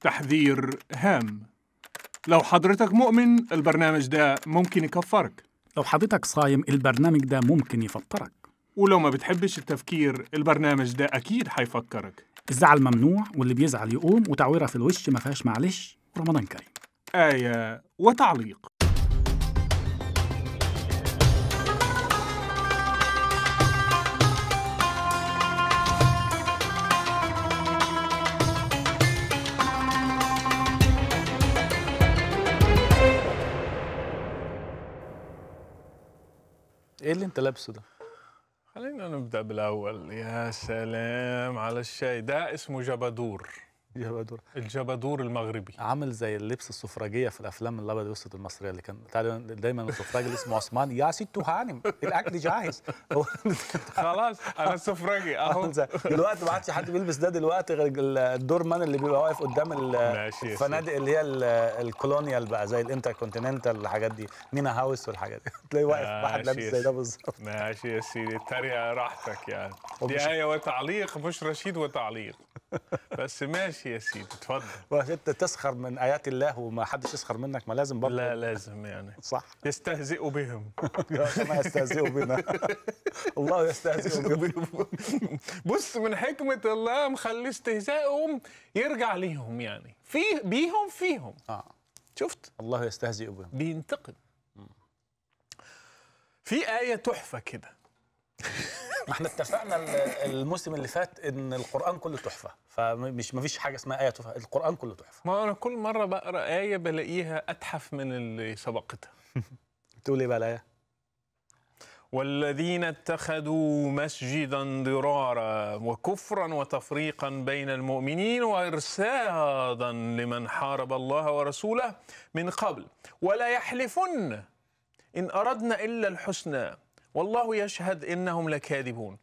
تحذير هام لو حضرتك مؤمن البرنامج ده ممكن يكفرك لو حضرتك صايم البرنامج ده ممكن يفطرك ولو ما بتحبش التفكير البرنامج ده أكيد هيفكرك الزعل ممنوع واللي بيزعل يقوم وتعويرة في الوش ما فيهاش معلش رمضان كريم آية وتعليق ايه اللي انت لابسه ده؟ خلينا نبدا بالاول يا سلام على الشاي ده اسمه جبادور جبادور الجبادور المغربي عامل زي اللبس السفرجية في الافلام الابيض والاسود المصريه اللي كان دايما السفراج اللي اسمه عثمان يا ست هانم الاكل جاهز خلاص انا السفرجي اهو دلوقتي ما عادش حد بيلبس ده دلوقتي غير الدورمان اللي بيبقى واقف قدام الفنادق اللي هي الكولونيال بقى زي الانتركونتيننتال الحاجات دي مينا هاوس والحاجات دي تلاقيه واقف واحد لابس زي ده بالظبط ماشي يا سيدي اتريق راحتك يعني دي ايه وتعليق مش رشيد وتعليق بس ماشي يا سيدي اتفضل انت تسخر من ايات الله وما حدش يسخر منك ما لازم برضه لا لازم يعني صح يستهزئوا بهم كما يستهزئوا بنا الله يستهزئ بهم بص من حكمه الله مخلي استهزائهم يرجع ليهم يعني في بيهم فيهم اه شفت الله يستهزئ بهم بينتقد في ايه تحفه كده ما احنا اتفقنا الموسم اللي فات ان القران كله تحفه فمش مفيش حاجه اسمها ايه تحفه القران كله تحفه ما انا كل مره بقرا ايه بلاقيها اتحف من اللي سبقتها بتقول ايه بقى الايه والذين اتخذوا مسجدا ضرارا وكفرا وتفريقا بين المؤمنين وارسادا لمن حارب الله ورسوله من قبل ولا يحلفن ان اردنا الا الحسنى والله يشهد إنهم لكاذبون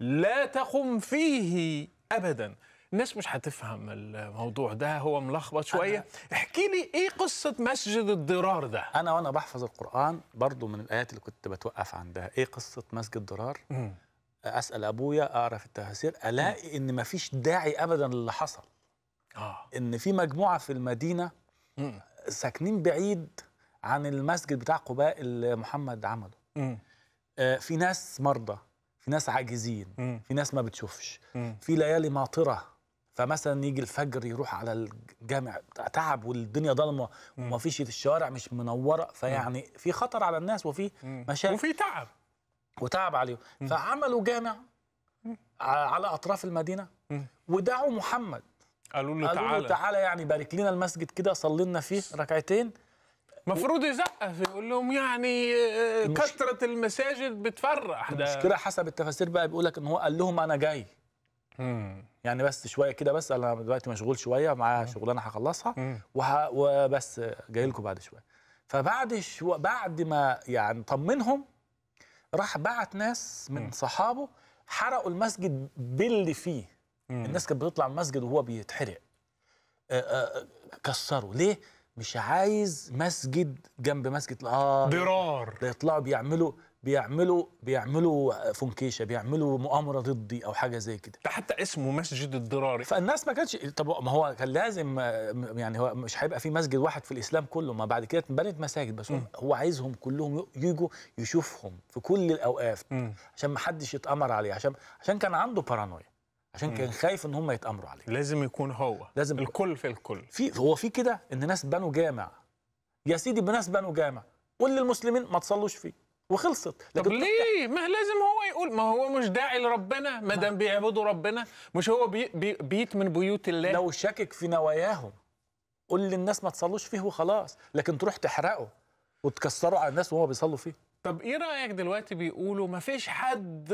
لا تقم فيه أبدا الناس مش هتفهم الموضوع ده هو ملخبط شويه احكي لي ايه قصه مسجد الضرار ده انا وانا بحفظ القران برضو من الايات اللي كنت بتوقف عندها ايه قصه مسجد ضرار اسال ابويا اقرا في التفاسير الاقي ان ما فيش داعي ابدا اللي حصل آه. ان في مجموعه في المدينه ساكنين بعيد عن المسجد بتاع قباء اللي محمد عمله م. آه، في ناس مرضى في ناس عاجزين في ناس ما بتشوفش في ليالي ماطره فمثلا يجي الفجر يروح على الجامع تعب والدنيا ضلمه وما فيش الشوارع مش منوره فيعني في, في خطر على الناس وفي مشاكل وفي تعب وتعب عليهم فعملوا جامع على اطراف المدينه ودعوا محمد قالوا له تعالى قالوا له تعالى يعني بارك لنا المسجد كده صلي لنا فيه ركعتين المفروض يزقف يقول لهم يعني آه، كثره المساجد بتفرح ده المشكله حسب التفاسير بقى بيقول لك ان هو قال لهم انا جاي مم. يعني بس شويه كده بس انا دلوقتي مشغول شويه معايا شغلانه هخلصها وه... وبس جاي لكم بعد شويه فبعد شو... بعد ما يعني طمنهم راح بعت ناس من مم. صحابه حرقوا المسجد باللي فيه مم. الناس كانت بتطلع من المسجد وهو بيتحرق آه، آه، كسروا ليه مش عايز مسجد جنب مسجد اه ضرار ده يطلعوا بيعملوا بيعملوا بيعملوا فنكيشه بيعملوا مؤامره ضدي او حاجه زي كده ده حتى اسمه مسجد الضراري فالناس ما كانتش طب ما هو كان لازم يعني هو مش هيبقى في مسجد واحد في الاسلام كله ما بعد كده اتبنت مساجد بس م. هو عايزهم كلهم يجوا يشوفهم في كل الاوقات م. عشان ما حدش يتامر عليه عشان عشان كان عنده بارانويا عشان كان خايف ان هم يتامروا عليه لازم يكون هو لازم الكل في الكل في هو في كده ان ناس بنوا جامع يا سيدي بناس بنوا جامع قول للمسلمين ما تصلوش فيه وخلصت لكن طب ليه ما لازم هو يقول ما هو مش داعي لربنا ما دام بيعبدوا ربنا مش هو بي بي بيت من بيوت الله لو شكك في نواياهم قول للناس ما تصلوش فيه وخلاص لكن تروح تحرقه وتكسره على الناس وهو بيصلوا فيه طب ايه رايك دلوقتي بيقولوا ما فيش حد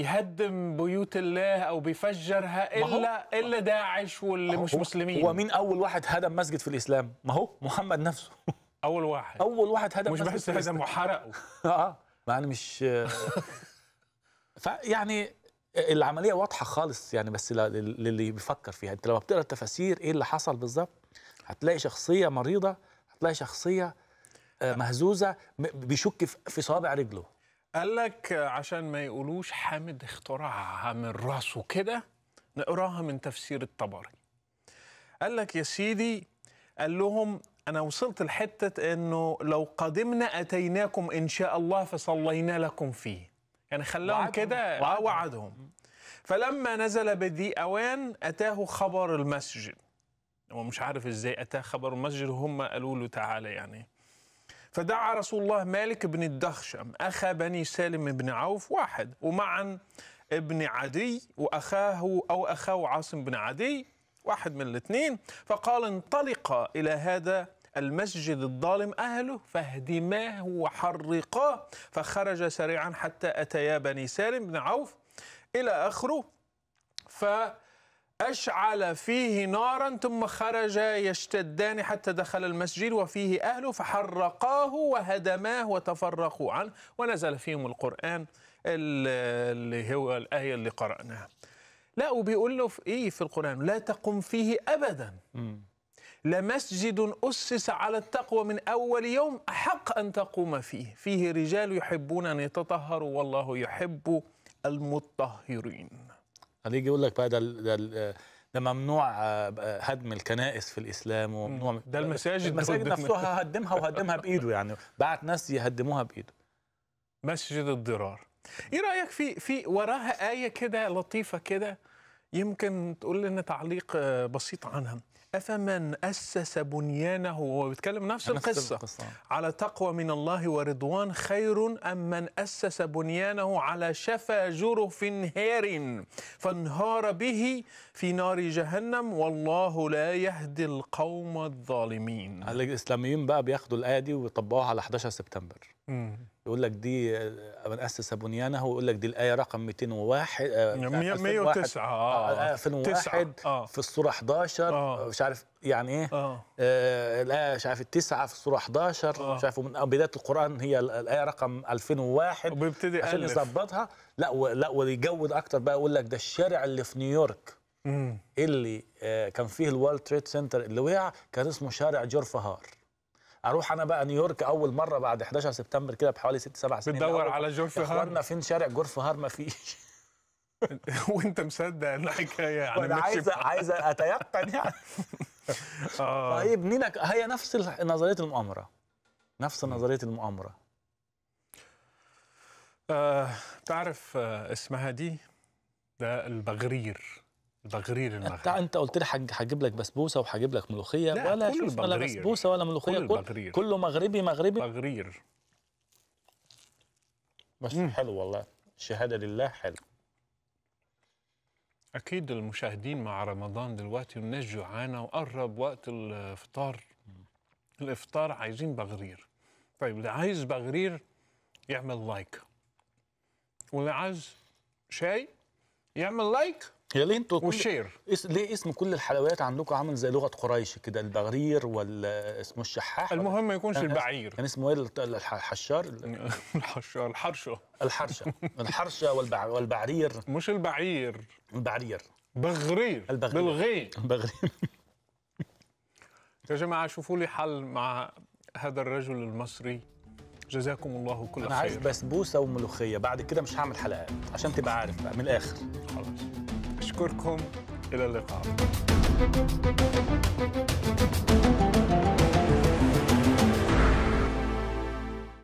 يهدم بيوت الله او بيفجرها الا الا داعش واللي مش مسلمين هو مين اول واحد هدم مسجد في الاسلام ما هو محمد نفسه اول واحد اول واحد هدم مش بس هدم وحرقه اه يعني مش فيعني العمليه واضحه خالص يعني بس للي بيفكر فيها انت لما بتقرا التفاسير ايه اللي حصل بالظبط هتلاقي شخصيه مريضه هتلاقي شخصيه آه، مهزوزه بيشك في صابع رجله قال لك عشان ما يقولوش حامد اخترعها من راسه كده نقراها من تفسير الطبري قال لك يا سيدي قال لهم انا وصلت لحته انه لو قدمنا اتيناكم ان شاء الله فصلينا لكم فيه يعني خلاهم كده آه، وعدهم. وعدهم فلما نزل بذي اوان اتاه خبر المسجد هو مش عارف ازاي اتاه خبر المسجد وهم قالوا له تعالى يعني فدعا رسول الله مالك بن الدخشم أخا بني سالم بن عوف واحد ومعا ابن عدي وأخاه أو أخاه عاصم بن عدي واحد من الاثنين فقال انطلقا إلى هذا المسجد الظالم أهله فاهدماه وحرقاه فخرج سريعا حتى أتيا بني سالم بن عوف إلى آخره ف أشعل فيه نارا ثم خرج يشتدان حتى دخل المسجد وفيه أهله فحرقاه وهدماه وتفرقوا عنه ونزل فيهم القرآن اللي هو الآية اللي قرأناها لا وبيقول له في إيه في القرآن لا تقم فيه أبدا لمسجد أسس على التقوى من أول يوم أحق أن تقوم فيه فيه رجال يحبون أن يتطهروا والله يحب المطهرين يجي يقول لك بقى ده ده ده ممنوع آه، هدم الكنائس في الاسلام وممنوع ده المساجد المساجد نفسها هدمها وهدمها بايده يعني بعت ناس يهدموها بايده مسجد الضرار ايه رايك في في وراها ايه كده لطيفه كده يمكن تقول لنا تعليق آه، بسيط عنها أفمن أسس بنيانه وهو بيتكلم نفس القصة, القصة على تقوى من الله ورضوان خير أم من أسس بنيانه على شفا جرف هار فانهار به في نار جهنم والله لا يهدي القوم الظالمين الإسلاميين بقى بياخدوا الآية دي ويطبقوها على 11 سبتمبر يقول لك دي آه، من اسس بنيانه ويقول لك دي الايه رقم 201 109 اه 2001 آه،, آه. آه. في الصوره 11 آه. مش عارف يعني ايه آه. آه الايه مش عارف التسعه في الصوره 11 آه. مش عارف من بدايه القران هي الايه رقم 2001 وبيبتدي عشان يظبطها لا و... لا ويجود اكتر بقى يقول لك ده الشارع اللي في نيويورك مم. اللي آه كان فيه الوالد تريد سنتر اللي وقع كان اسمه شارع جورفهار اروح انا بقى نيويورك اول مره بعد 11 سبتمبر كده بحوالي 6 7 سنين بتدور على جورف هار اخوانا فين شارع جورف هار ما فيش وانت مصدق الحكايه يعني انا عايز عايز اتيقن يعني آه. طيب نينا هي نفس نظريه المؤامره نفس نظريه المؤامره آه تعرف آه اسمها دي ده البغرير بغرير المغرب انت قلت لي هجيب لك بسبوسه وهجيب لك ملوخيه لا ولا كل ولا بسبوسه ولا ملوخيه كل كله مغربي مغربي بغرير بس مم. حلو والله الشهاده لله حلو اكيد المشاهدين مع رمضان دلوقتي والناس جوعانه وقرب وقت الافطار الافطار عايزين بغرير طيب اللي عايز بغرير يعمل لايك واللي عايز شاي يعمل لايك هي ليه انتوا والشير اس... ليه اسم كل الحلويات عندكم عامل زي لغه قريش كده البغرير ولا اسمه الشحاح المهم ما يكونش أه، أه، البعير كان اسمه ايه الحشار الحشار الحرشه الحرشه الحرشه والبع... والبعرير مش البعير البعرير بغرير البغرير بالغين البغرير يا جماعه شوفوا لي حل مع هذا الرجل المصري جزاكم الله كل خير انا عايز بسبوسه وملوخيه بعد كده مش هعمل حلقات عشان تبقى عارف بقى من الاخر خلاص أشكركم إلى اللقاء